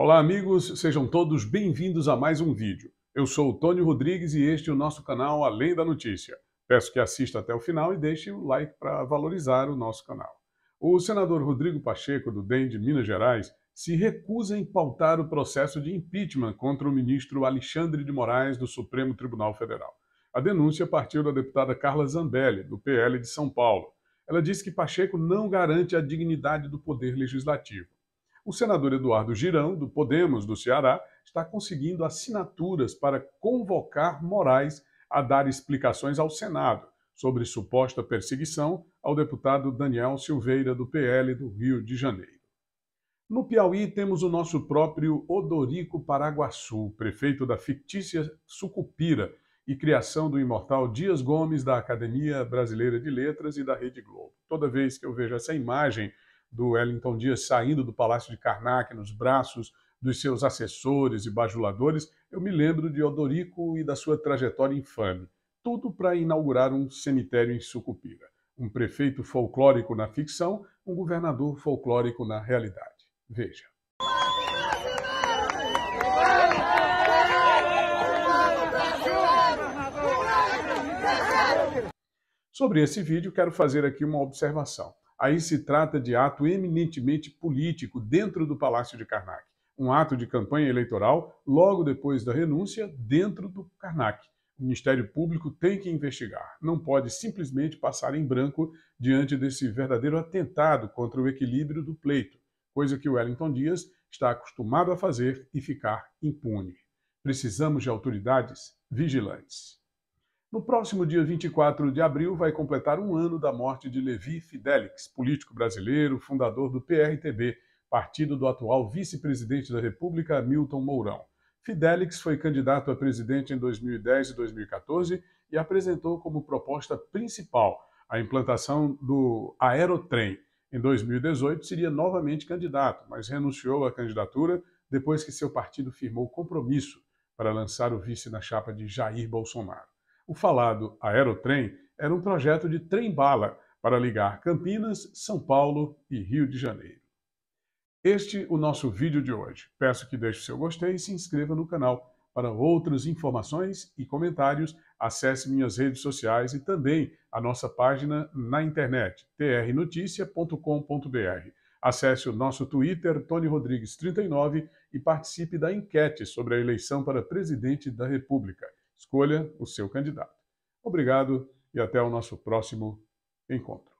Olá, amigos, sejam todos bem-vindos a mais um vídeo. Eu sou o Tony Rodrigues e este é o nosso canal Além da Notícia. Peço que assista até o final e deixe o like para valorizar o nosso canal. O senador Rodrigo Pacheco, do DEM de Minas Gerais, se recusa em pautar o processo de impeachment contra o ministro Alexandre de Moraes do Supremo Tribunal Federal. A denúncia partiu da deputada Carla Zambelli, do PL de São Paulo. Ela disse que Pacheco não garante a dignidade do poder legislativo o senador Eduardo Girão, do Podemos do Ceará, está conseguindo assinaturas para convocar Moraes a dar explicações ao Senado sobre suposta perseguição ao deputado Daniel Silveira, do PL do Rio de Janeiro. No Piauí, temos o nosso próprio Odorico Paraguaçu, prefeito da fictícia Sucupira e criação do imortal Dias Gomes, da Academia Brasileira de Letras e da Rede Globo. Toda vez que eu vejo essa imagem do Wellington Dias saindo do Palácio de Karnak nos braços dos seus assessores e bajuladores, eu me lembro de Odorico e da sua trajetória infame. Tudo para inaugurar um cemitério em Sucupira. Um prefeito folclórico na ficção, um governador folclórico na realidade. Veja. Sobre esse vídeo, quero fazer aqui uma observação aí se trata de ato eminentemente político dentro do Palácio de Karnak. Um ato de campanha eleitoral logo depois da renúncia dentro do Karnak. O Ministério Público tem que investigar, não pode simplesmente passar em branco diante desse verdadeiro atentado contra o equilíbrio do pleito, coisa que o Wellington Dias está acostumado a fazer e ficar impune. Precisamos de autoridades vigilantes. No próximo dia 24 de abril, vai completar um ano da morte de Levi Fidelix, político brasileiro, fundador do PRTB, partido do atual vice-presidente da República, Milton Mourão. Fidelix foi candidato a presidente em 2010 e 2014 e apresentou como proposta principal a implantação do aerotrem. Em 2018, seria novamente candidato, mas renunciou à candidatura depois que seu partido firmou compromisso para lançar o vice na chapa de Jair Bolsonaro. O falado Aerotrem era um projeto de trem-bala para ligar Campinas, São Paulo e Rio de Janeiro. Este o nosso vídeo de hoje. Peço que deixe seu gostei e se inscreva no canal. Para outras informações e comentários, acesse minhas redes sociais e também a nossa página na internet, trnoticia.com.br. Acesse o nosso Twitter, Tony Rodrigues39, e participe da enquete sobre a eleição para presidente da República. Escolha o seu candidato. Obrigado e até o nosso próximo encontro.